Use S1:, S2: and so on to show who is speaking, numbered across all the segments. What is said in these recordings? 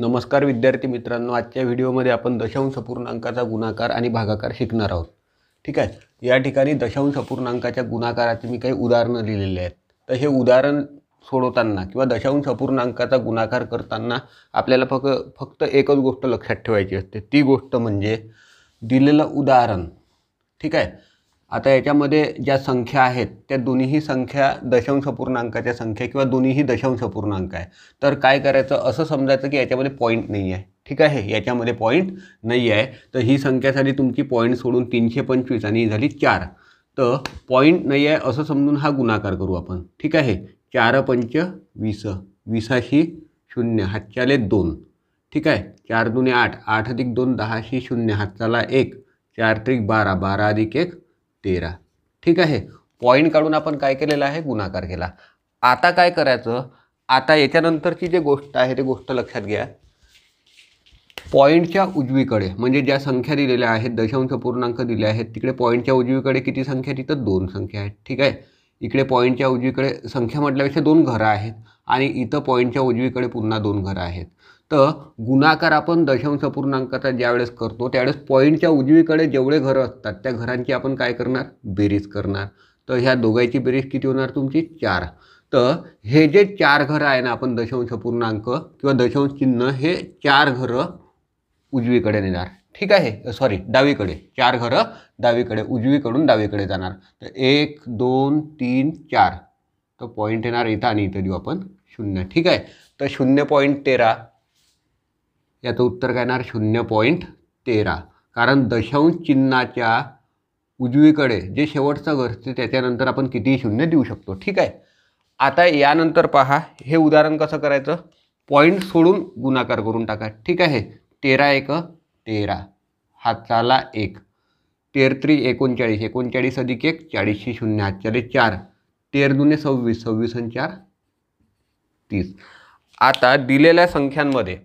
S1: नमस्कार विद्यार्थी मित्रांनो आजच्या व्हिडिओमध्ये आपण दशांश अपूर्णांकाचा गुणाकार आणि भागाकार शिकणार आहोत ठीक आहे या ठिकाणी दशांश अपूर्णांकाच्या गुणाकाराची मी काही उदाहरणं लिहिलेली आहेत तर हे उदाहरण सोडवताना किंवा दशांश अपूर्णांकाचा गुणाकार करताना आपल्याला फक्त फक्त एकच गोष्ट लक्षात ठेवायची असते ती गोष्ट म्हणजे दिलेलं उदाहरण ठीक आहे आता याच्यामध्ये ज्या संख्या आहेत त्या दोन्हीही संख्या दशांश पूर्णांकाच्या संख्या किंवा दोन्हीही दशांश पूर्णांक आहे तर काय करायचं असं समजायचं की याच्यामध्ये पॉईंट नाही आहे ठीक आहे याच्यामध्ये पॉईंट नाही आहे तर ही संख्या झाली तुमची पॉईंट सोडून तीनशे पंचवीस आणि ही झाली चार तर पॉईंट नाही आहे असं समजून हा गुणाकार करू आपण ठीक आहे चार पंच वीस विसाशी शून्य हातच्याले दोन ठीक आहे चार दुने आठ आठ अधिक दोन दहाशी शून्य हातचाला एक चार त्रिक बारा बारा अधिक एक तेरा ठीक आहे पॉईंट काढून आपण काय केलेलं आहे गुणाकार केला आता काय करायचं आता याच्यानंतरची जे गोष्ट आहे ते गोष्ट लक्षात घ्या पॉईंटच्या उजवीकडे म्हणजे ज्या संख्या दिलेल्या आहेत दशांश पूर्णांक दिले आहेत तिकडे पॉईंटच्या उजवीकडे किती संख्या तिथं दोन संख्या आहेत ठीक आहे इकडे पॉईंटच्या उजवीकडे संख्या म्हटल्यापेक्षा दोन घरं आहेत आणि इथं पॉईंटच्या उजवीकडे पुन्हा दोन घरं आहेत तर गुणाकार आपण दशांश पूर्णांकाचा ज्यावेळेस करतो त्यावेळेस पॉईंटच्या उजवीकडे जेवढे घरं असतात त्या घरांची आपण काय करणार बेरीज करणार तर ह्या दोघांची बेरीज किती होणार तुमची चार तर हे जे चार घरं आहे ना आपण दशांश पूर्णांक किंवा दशांश चिन्ह हे चार घरं उजवीकडे नेणार ठीक आहे सॉरी डावीकडे चार घरं डावीकडे उजवीकडून डावीकडे जाणार तर एक दोन तीन चार तर पॉईंट येणार इथं आणि इथं देऊ आपण शून्य ठीक आहे तर शून्य पॉईंट तेरा याचं उत्तर काय येणार शून्य पॉईंट तेरा कारण दशांश चिन्हाच्या उजवीकडे जे शेवटचं घर असते त्याच्यानंतर आपण कितीही शून्य देऊ शकतो ठीक आहे आता यानंतर पहा हे उदाहरण कसं करायचं पॉईंट सोडून गुणाकार करून टाका ठीक आहे तेरा एक तेरा हा चाला एक तेरत्री एकोणचाळीस एकोणचाळीस अधिक एक चाळीसशे शून्य हातचाले चार तेर दुने सव्वीस सव्वीस आणि चार तीस आता दिलेल्या संख्यांमध्ये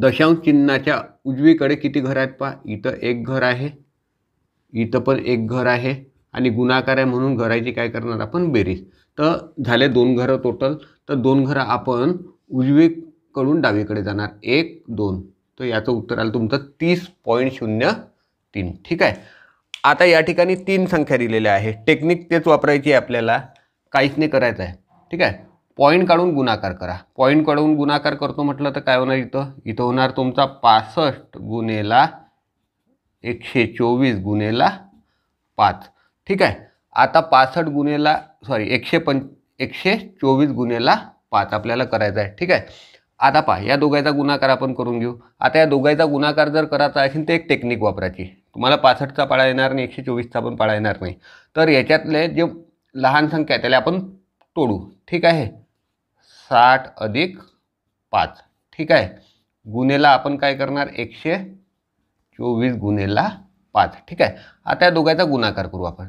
S1: दशांश चिन्हाच्या उजवीकडे किती घर आहेत पहा इथं एक घर आहे इथं पण एक घर आहे आणि गुणाकार आहे म्हणून घराची काय करणार आपण बेरीज तर झाले दोन घरं टोटल तर दोन घरं आपण उजवीकडून डावीकडे जाणार एक दोन तर याचं उत्तर आलं तुमचं तीस पॉईंट शून्य तीन ठीक आहे आता या ठिकाणी तीन संख्या दिलेल्या आहे टेक्निक तेच वापरायची आहे आपल्याला काहीच नाही करायचं आहे ठीक आहे पॉईंट काढून गुणाकार करा पॉईंट काढून गुणाकार करतो म्हटलं तर काय होणार इथं इथं होणार तुमचा पासष्ट गुन्हेला एकशे चोवीस गुन्हेला पाच ठीक आहे आता पासष्ट गुन्हेला सॉरी एकशे पं एकशे चोवीस गुन्हेला पाच आपल्याला करायचा आहे ठीक आहे आता पहा या दोघांचा गुणाकार आपण करून घेऊ आता या दोघांचा गुणाकार जर करायचा असेल तर एक टेक्निक वापरायची तुम्हाला पासष्टचा पाळा येणार नाही एकशे चोवीसचा पण पाळा येणार नाही तर याच्यातले जे लहान संख्या आहे त्याला आपण तोडू ठीक आहे साठ अधिक पाच ठीक आहे गुन्हेला आपण काय करणार एकशे चोवीस गुन्हेला पाच ठीक आहे आता या दोघांचा गुणाकार करू आपण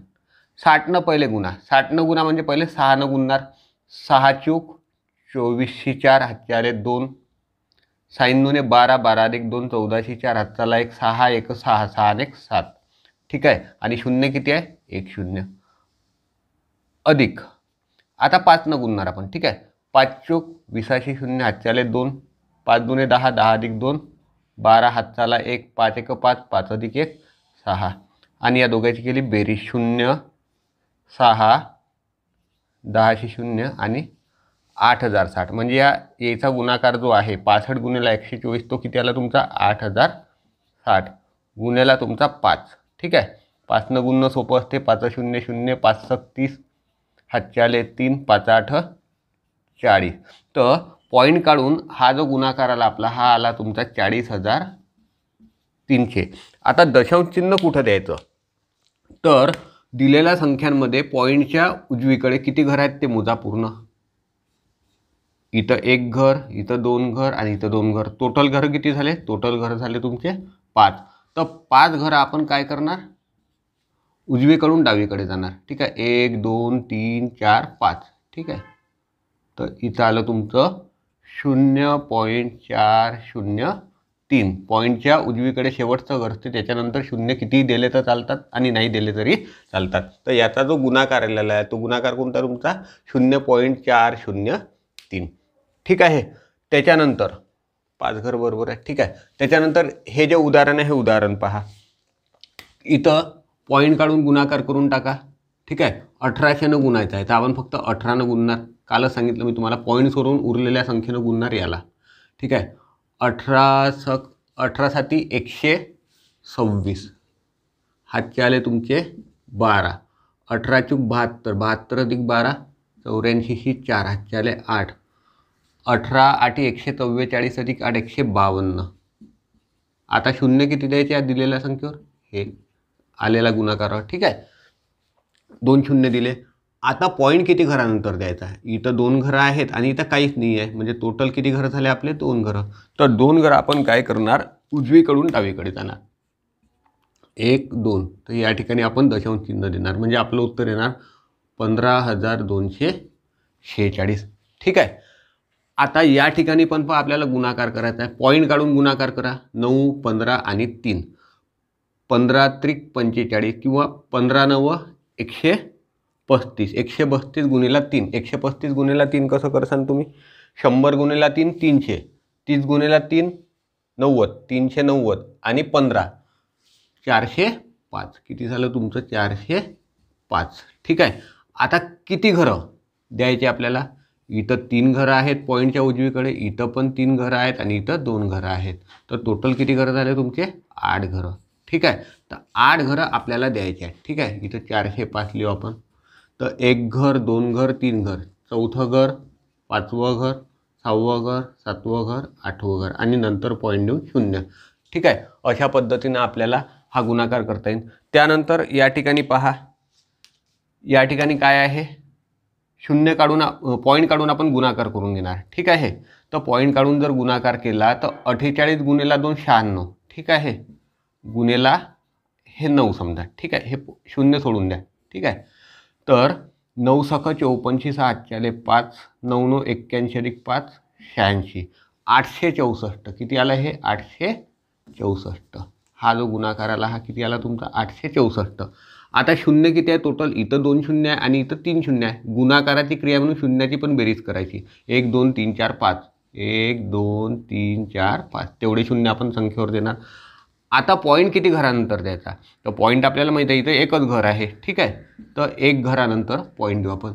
S1: साठनं पहिले गुन्हा साठनं गुन्हा म्हणजे पहिले सहानं गुणणार सहा चूक चोवीसशे चार हातचारे दोन साईंदूने बारा बारा अधिक दोन चौदाशे चार हातचाला एक सहा एक सहा सहा एक सात ठीक आहे आणि शून्य किती आहे एक शून्य अधिक आता पाचनं गुणणार आपण ठीक आहे पाच चोक विसाशे शून्य हातचाले दोन पाच दुने दहा दहा अधिक दोन बारा हातचाला एक पाच एक पाच पाच अधिक एक सहा आणि या दोघांची केली बेरीज शून्य सहा दहाशे शून्य आणि आठ हजार साठ म्हणजे या याचा गुणाकार जो आहे पासष्ट गुन्ह्याला एकशे चोवीस तो किती आला तुमचा आठ हजार साठ गुन्ह्याला तुमचा पाच ठीक आहे पाचनं गुणनं सोपं असते पाच शून्य शून्य पाच सत्तीस हातच्याले तीन पाच आठ चाळीस तर पॉईंट काढून हा जो गुणाकार आला आपला हा आला तुमचा चाळीस हजार तीनशे आता दशांश चिन्ह कुठं द्यायचं तर दिलेल्या संख्यांमध्ये पॉईंटच्या उजवीकडे किती घर आहेत ते मोजा पूर्ण इथं एक घर इथं दोन घर आणि इथं दोन घर टोटल घर किती झाले टोटल घर झाले तुमचे पाच तर पाच घरं आपण काय करणार उजवीकडून डावीकडे जाणार ठीक आहे एक दोन तीन चार पाच ठीक आहे तर इथं आलं तुमचं शून्य पॉईंट चार शून्य तीन पॉईंटच्या उजवीकडे शेवटचं घर असते त्याच्यानंतर शून्य कितीही दिले तर चालतात आणि नाही दिले तरी चालतात तर याचा जो गुणाकार आलेला आहे तो गुणाकार कोणता तुमचा शून्य पॉईंट चार शून्य तीन ठीक आहे त्याच्यानंतर पाच घर बरोबर आहे ठीक आहे त्याच्यानंतर हे जे उदाहरण आहे हे उदाहरण पहा इथं पॉईंट काढून गुणाकार करून टाका ठीक आहे अठराशेनं गुणायचं आहे तर आपण फक्त अठरानं गुणणार कालच सांगितलं मी तुम्हाला पॉईंट्सवरून उरलेल्या संख्येनं गुणणार याला ठीक आहे अठरा स अठरा साती एकशे सव्वीस हातचे आले तुमचे बारा अठरा चूक बहात्तर बहात्तर अधिक बारा चौऱ्याऐंशी ही चार हातचे आले आठ अठरा आठ एकशे चव्वेचाळीस अधिक आठ एकशे बावन्न आता शून्य किती द्यायचे या दिलेल्या संख्येवर हे आलेला गुणाकार ठीक आहे दोन शून्य दिले आता पॉईंट किती घरानंतर द्यायचा आहे इथं दोन घरं आहेत आणि इथं काहीच नाही आहे म्हणजे टोटल किती घरं झाले आपले दोन घरं तर दोन घरं आपण काय करणार उजवीकडून डावीकडे जाणार एक दोन तर या ठिकाणी आपण दशांश चिन्ह देणार म्हणजे आपलं उत्तर येणार पंधरा हजार दोनशे ठीक आहे आता या ठिकाणी पण आपल्याला गुणाकार करायचा आहे पॉईंट काढून गुणाकार करा नऊ पंधरा आणि तीन पंधरा त्रिक पंचेचाळीस किंवा पंधरा नव्व एकशे पस्तीस एकशे बस्तीस गुणिला तीन एकशे पस्तीस गुणिला तीन कसं करसान तुम्ही शंभर गुणिला तीन तीनशे तीस गुणिला तीन नव्वद तीनशे नव्वद आणि पंधरा चारशे पाच किती झालं तुमचं चारशे पाच ठीक आहे आता किती घरं द्यायचे आपल्याला इथं तीन घरं आहेत पॉईंटच्या उजवीकडे इथं पण तीन घरं आहेत आणि इथं दोन घरं आहेत तर टोटल किती घरं झाले तुमचे आठ घरं ठीक आहे तर आठ घरं आपल्याला द्यायचे आहेत ठीक आहे इथं चारशे पाच लिहू आपण तर एक घर दोन घर तीन घर चौथं घर पाचवं घर सहावं घर सातवं घर आठवं घर आणि नंतर पॉईंट देऊन शून्य ठीक आहे अशा पद्धतीनं आपल्याला हा गुणाकार करता येईल त्यानंतर या ठिकाणी पहा या ठिकाणी काय आहे शून्य काढून पॉईंट काढून आपण गुणाकार करून घेणार ठीक आहे तर पॉईंट काढून जर गुणाकार केला तर अठ्ठेचाळीस गुन्हेला दोन शहाण्णव ठीक आहे गुन्हेला हे नऊ समजा ठीक आहे हे शून्य सोडून द्या ठीक आहे तर नऊ सखा चौपन्नशी सहा आठच्याले पाच नऊ नऊ एक्क्याऐंशी अधिक पाच शहाऐंशी आठशे चौसष्ट किती आलं हे आठशे चौसष्ट हा जो गुणाकार आला हा किती आला तुमचा आठशे चौसष्ट आता शून्य किती आहे टोटल इथं दोन शून्य आहे आणि इथं तीन शून्य आहे गुणाकाराची क्रिया म्हणून शून्याची पण बेरीज करायची एक दोन तीन चार पाच एक दोन तीन चार पाच तेवढे शून्य आपण संख्येवर देणार आता पॉईंट किती घरानंतर द्यायचा तर पॉईंट आपल्याला माहीत आहे इथं एकच घर आहे ठीक आहे तर एक घरानंतर पॉईंट देऊ आपण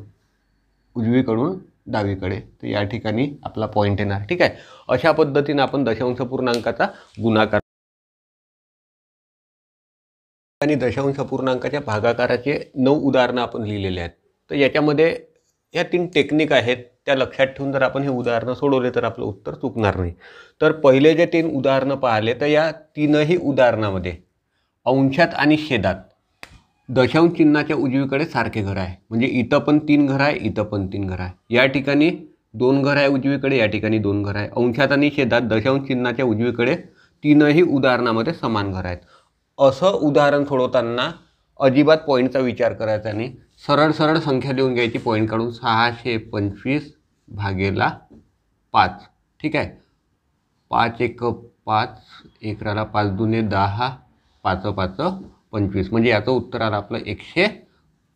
S1: उजवीकडून डावीकडे तर या ठिकाणी आपला पॉईंट येणार ठीक आहे अशा पद्धतीनं आपण दशांश पूर्णांकाचा गुणाकार आणि दशांश पूर्णांकाच्या भागाकाराचे नऊ उदाहरणं आपण लिहिलेले आहेत तर याच्यामध्ये ह्या तीन टेक्निक आहेत त्या लक्षात ठेवून जर आपण हे उदाहरणं सोडवले तर आपलं उत्तर चुकणार नाही तर पहिले जे तीन उदाहरणं पाहिले तर या तीनही उदाहरणामध्ये अंशात आणि छेदात दशांश चिन्हाच्या उजवीकडे सारखे घर आहे म्हणजे इथं पण तीन घर आहे इथं पण तीन घर आहे या ठिकाणी दोन घर आहे उजवीकडे या ठिकाणी दोन घर आहे अंशात आणि छेदात दशांश चिन्हाच्या उजवीकडे तीनही उदाहरणामध्ये समान घर आहेत असं उदाहरण सोडवताना अजिबात पॉईंटचा विचार करायचा नाही सरळ सरळ संख्या लिहून घ्यायची पॉईंट काढून सहाशे पंचवीस भागेला पाच ठीक आहे पाच एक पाच एकराला पाच दुने दहा पाच पाच पंचवीस म्हणजे याचं उत्तर आलं आपलं एकशे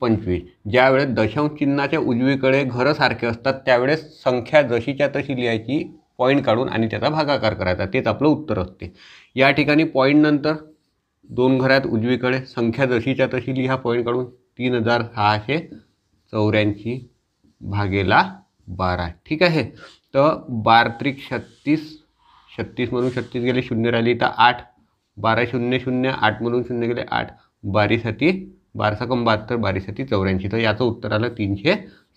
S1: पंचवीस ज्यावेळेस दशांश चिन्हाच्या उजवीकडे घरं सारखे असतात त्यावेळेस संख्या जशीच्या तशी लिहायची पॉईंट काढून आणि त्याचा भागाकार करायचा तेच आपलं उत्तर असते या ठिकाणी पॉईंटनंतर नंतर दोन घरात उजवीकडे संख्या जशीच्या तशी लिहा पॉईंट काढून तीन हजार सहाशे चौऱ्याऐंशी भागेला बारा ठीक आहे तर बार त्रिक छत्तीस म्हणून छत्तीस गेले शून्य राहिली तर आठ बारा शून्य शून्य म्हणून शून्य गेले आठ बारीसाठी बारसा कम बहात्तर बारीसाठी चौऱ्याऐंशी तर याचं उत्तर आलं तीनशे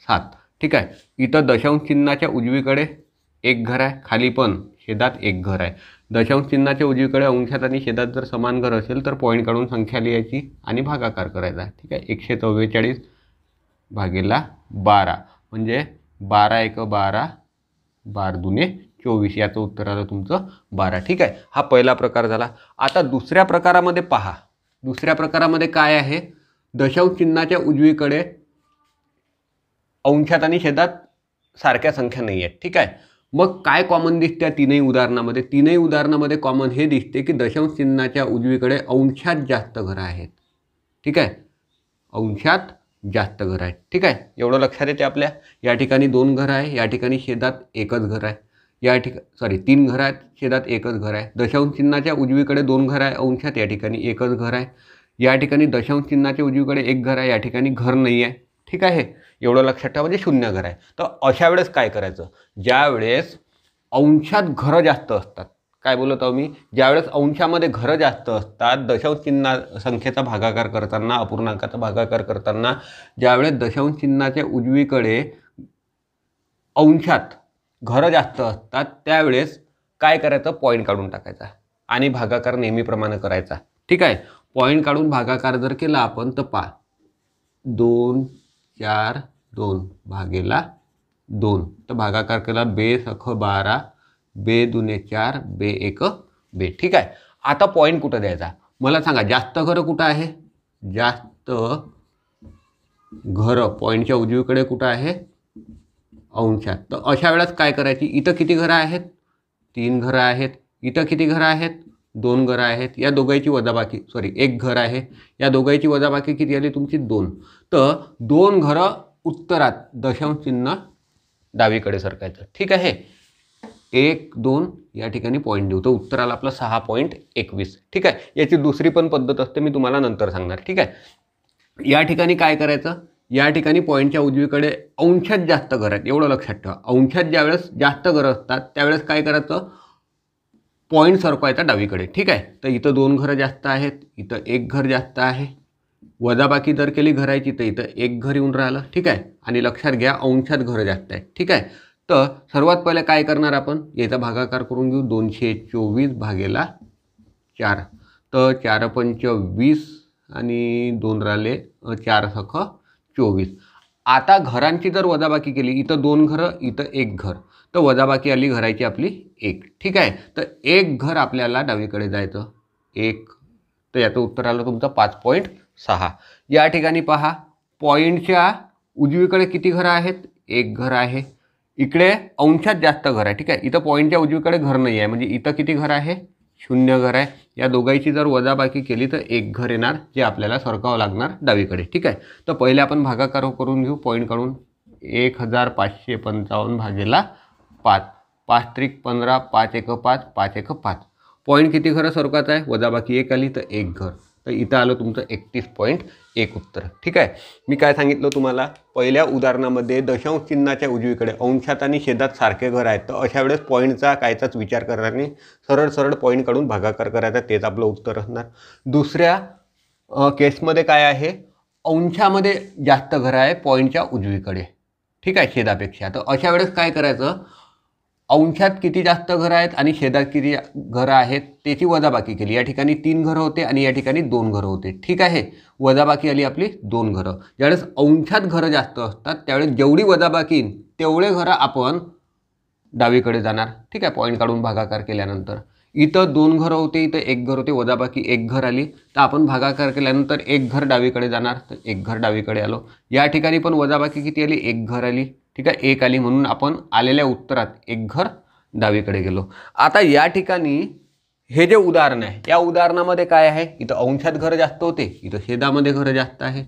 S1: सात ठीक आहे इथं दशांश चिन्हाच्या उजवीकडे एक घर आहे खाली पण शेतात एक घर आहे दशांश चिन्हाच्या उजवीकडे अंशात आणि शेतात जर समान घर असेल तर पॉईंट काढून संख्या लिहायची आणि भागाकार करायचा ठीक आहे एकशे चव्वेचाळीस भागेला बारा म्हणजे बारा एक बारा बार दुने चोवीस याचं उत्तर आलं तुमचं बारा ठीक आहे हा पहिला प्रकार झाला आता दुसऱ्या प्रकारामध्ये पहा दुसऱ्या प्रकारामध्ये काय आहे दशांश चिन्हाच्या उजवीकडे अंशात आणि शेतात सारख्या संख्या नाही आहेत ठीक आहे मग काय कॉमन दिसते तीनही उदाहरणामध्ये तीनही उदाहरणामध्ये कॉमन हे दिसते की दशांश चिन्हाच्या उजवीकडे अंशात जास्त घरं आहेत ठीक आहे अंशात जास्त घर आहे ठीक आहे एवढं लक्षात येते आपल्या या ठिकाणी दोन घर आहे या ठिकाणी शेतात एकच घर आहे या ठिका सॉरी तीन घर आहेत शेतात एकच घर आहे दशांश चिन्हाच्या उजवीकडे दोन घर आहे अंशात या ठिकाणी एकच घर आहे या ठिकाणी दशांश चिन्हाच्या उजवीकडे एक घर आहे या ठिकाणी घर नाही आहे ठीक आहे एवढं लक्षात ठेवा म्हणजे शून्य घर आहे तर अशा वेळेस काय करायचं ज्या वेळेस अंशात घरं जास्त असतात काय बोलत आहो मी ज्यावेळेस अंशामध्ये घरं जास्त असतात दशांश चिन्हा संख्येचा भागाकार करताना अपूर्णांकाचा भागाकार करताना ज्यावेळेस दशांश चिन्हाच्या उजवीकडे अंशात घरं जास्त असतात त्यावेळेस काय करायचं पॉईंट काढून टाकायचा आणि भागाकार नेहमीप्रमाणे करायचा ठीक आहे पॉईंट काढून भागाकार जर केला आपण तर पा दोन चार दोन भागेला दोन तर भागाकार केला बेस अख बारा बे दुने चार बे एक बे ठीक आहे आता पॉईंट कुठं द्यायचा मला सांगा जास्त घरं कुठं आहे जास्त घरं पॉईंटच्या उजवीकडे कुठं आहे अंशात तर अशा वेळेस काय करायची इथं किती घरं आहेत तीन घरं आहेत इथं किती घरं आहेत दोन घरं आहेत या दोघांची वजाबाकी सॉरी एक घर आहे या दोघांची वजाबाकी किती आली तुमची दोन तर दोन घरं उत्तरात दशांश चिन्ह डावीकडे सरकायचं ठीक आहे एक दोन या ठिकाणी पॉईंट देऊ तर आला आपला सहा पॉईंट एकवीस ठीक आहे याची दुसरी पण पद्धत असते मी तुम्हाला नंतर सांगणार ठीक आहे या ठिकाणी काय करायचं या ठिकाणी पॉईंटच्या उजवीकडे अंशात जास्त घर आहेत एवढं लक्षात ठेवा अंशात ज्यावेळेस जास्त घरं असतात त्यावेळेस काय करायचं पॉईंट सरकवायचा डावीकडे ठीक आहे तर इथं दोन घरं जास्त आहेत इथं एक घर जास्त आहे वजाबाकी जर केली घरायची तर इथं एक घर येऊन राहिलं ठीक आहे आणि लक्षात घ्या अंशात घरं जास्त आहेत ठीक आहे तर सर्वात पहिले काय करणार आपण याचा भागाकार करून घेऊ दोनशे चोवीस भागेला चार तर चार पंच वीस आणि दोन राहिले चार सख चोवीस आता घरांची जर वजाबाकी केली इथं दोन घरं इथं एक घर तर वजाबाकी आली घराची आपली एक ठीक आहे तर एक घर आपल्याला डावीकडे जायचं एक तर याचं उत्तर आलं तुमचं पाच पॉईंट सहा या ठिकाणी पहा पॉईंटच्या उजवीकडे किती घरं आहेत एक घर आहे इकडे अंशात जास्त घर आहे ठीक आहे इथं पॉईंटच्या उजवीकडे घर नाही आहे म्हणजे इथं किती घर आहे शून्य घर आहे या दोघांची जर वजाबाकी केली तर एक घर येणार जे आपल्याला सरकावं लागणार डावीकडे ठीक आहे तर पहिले आपण भागाकार करून घेऊ पॉईंट काढून एक हजार पाचशे पंचावन्न भागेला पाच पाच त्रिक पंधरा पाच एक पाच पाच एक पाच पॉईंट किती घरं सरकाचं आहे वजाबाकी एक आली तर एक घर तर इथं आलं तुमचं एकतीस पॉईंट एक उत्तर ठीक आहे मी काय सांगितलं तुम्हाला पहिल्या उदाहरणामध्ये दशांश चिन्हाच्या उजवीकडे अंशात आणि शेतात सारखे घर आहेत तर अशा वेळेस पॉईंटचा कायचाच विचार करणार नाही सरळ सरळ पॉईंट काढून भागाकार करायचा तेच आपलं उत्तर असणार दुसऱ्या केसमध्ये काय आहे अंशामध्ये जास्त घर आहे पॉईंटच्या उजवीकडे ठीक आहे शेदापेक्षा तर अशा वेळेस काय करायचं अंशात किती जास्त घरं आहेत आणि शेतात किती घरं आहेत त्याची वजाबाकी केली या ठिकाणी तीन घरं होते आणि या ठिकाणी दोन घरं होते ठीक आहे वजाबाकी आली आपली दोन घरं ज्यावेळेस अंशात घरं जास्त असतात त्यावेळेस जेवढी वजाबाकी तेवढे घरं आपण डावीकडे जाणार ठीक आहे पॉईंट काढून भागाकार केल्यानंतर इथं दोन घरं होते इथं एक घर होते वजाबाकी एक घर आली तर आपण भागाकार केल्यानंतर एक घर डावीकडे जाणार तर एक घर डावीकडे आलो या ठिकाणी पण वजाबाकी किती आली एक घर आली ठीक आहे एक आली म्हणून आपण आलेल्या उत्तरात एक घर डावीकडे गेलो आता या ठिकाणी हे जे उदाहरण आहे या उदाहरणामध्ये काय आहे इथं अंशात घर जास्त होते इथं शेदामध्ये घरं जास्त आहे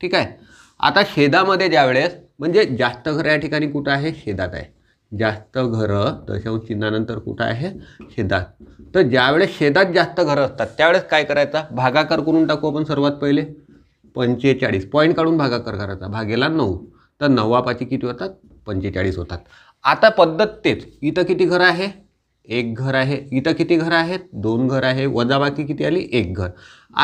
S1: ठीक आहे आता शेदामध्ये वेळेस म्हणजे जास्त घरं या ठिकाणी कुठं आहे शेदात आहे जास्त घरं दशांश चिन्हानंतर कुठं आहे शेदात तर ज्यावेळेस शेतात जास्त घरं असतात त्यावेळेस काय करायचा भागाकार करून टाकू आपण सर्वात पहिले पंचेचाळीस पॉईंट काढून भागाकार करायचा भागेला नऊ तर नववा किती होतात पंचेचाळीस होतात आता पद्धत तेच इथं किती घरं आहे एक घर आहे इथं किती घरं आहेत दोन घर आहे वजाबाकी किती आली एक घर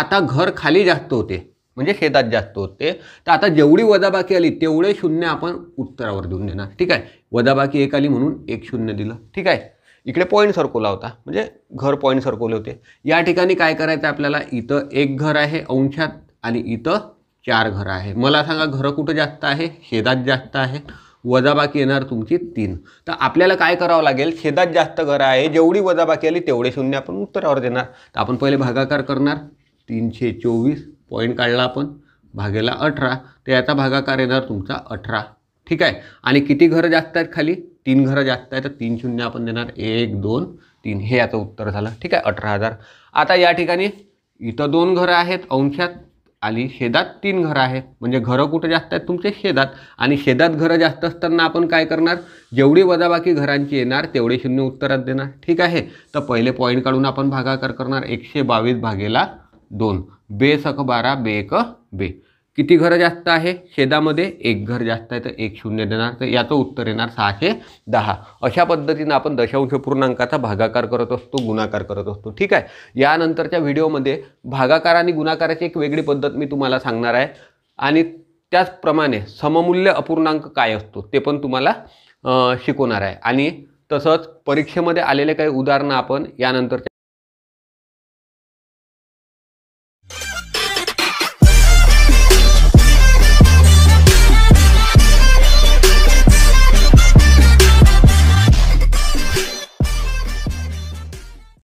S1: आता घर खाली जास्त होते म्हणजे शेतात जास्त होते तर आता जेवढी वजाबाकी आली तेवढे शून्य आपण उत्तरावर देऊन देणार ठीक आहे वजाबाकी एक आली म्हणून एक शून्य दिलं ठीक आहे इकडे पॉईंट सरकवला होता म्हणजे घर पॉईंट सरकवले होते या ठिकाणी काय करायचं आपल्याला इथं एक घर आहे अंशात आणि इथं चार घरं आहे मला सांगा घरं कुठं जास्त आहे शेदात जास्त आहे वजाबाकी येणार तुमची तीन तर आपल्याला काय करावं लागेल शेदात जास्त घरं आहे जेवढी वजाबाकी आली तेवढे शून्य आपण उत्तरावर देणार तर आपण पहिले भागाकार करणार तीनशे चोवीस पॉईंट काढला आपण भागेला अठरा तर याचा भागाकार येणार तुमचा अठरा ठीक आहे आणि किती घरं जास्त आहेत खाली तीन घरं जास्त आहेत तर तीन शून्य आपण देणार एक दोन तीन हे याचं उत्तर झालं ठीक आहे अठरा हजार आता या ठिकाणी इथं दोन घरं आहेत अंशात आली शेदात तीन घरं आहे म्हणजे घरं कुठं जास्त आहेत तुमचे शेतात आणि शेदात घरं जास्त असताना आपण काय करणार जेवढी वजाबाकी घरांची येणार तेवढे शून्य उत्तरात देणार ठीक आहे तर पहिले पॉईंट काढून आपण भागाकार करणार एकशे बावीस भागेला दोन बे सख बारा बे एक बे किती घरं जास्त आहे छेदामध्ये एक घर जास्त आहे तर एक शून्य देणार तर याचं उत्तर येणार सहाशे दहा अशा पद्धतीनं आपण दशांश पूर्णांकाचा भागाकार करत असतो गुणाकार करत असतो ठीक आहे यानंतरच्या व्हिडिओमध्ये भागाकार आणि गुणाकाराची एक वेगळी पद्धत मी तुम्हाला सांगणार आहे आणि त्याचप्रमाणे सममूल्य अपूर्णांक काय असतो ते पण तुम्हाला शिकवणार आहे आणि तसंच परीक्षेमध्ये आलेले काही उदाहरणं आपण यानंतरच्या